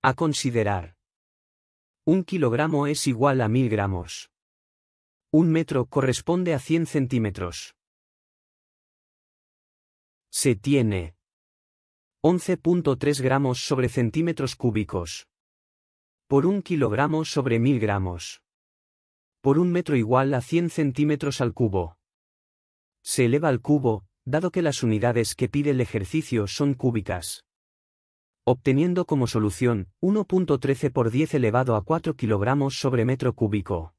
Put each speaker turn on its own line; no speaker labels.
A considerar. Un kilogramo es igual a mil gramos. Un metro corresponde a 100 centímetros. Se tiene 11.3 gramos sobre centímetros cúbicos. Por un kilogramo sobre mil gramos. Por un metro igual a 100 centímetros al cubo. Se eleva al cubo, dado que las unidades que pide el ejercicio son cúbicas obteniendo como solución 1.13 por 10 elevado a 4 kg sobre metro cúbico.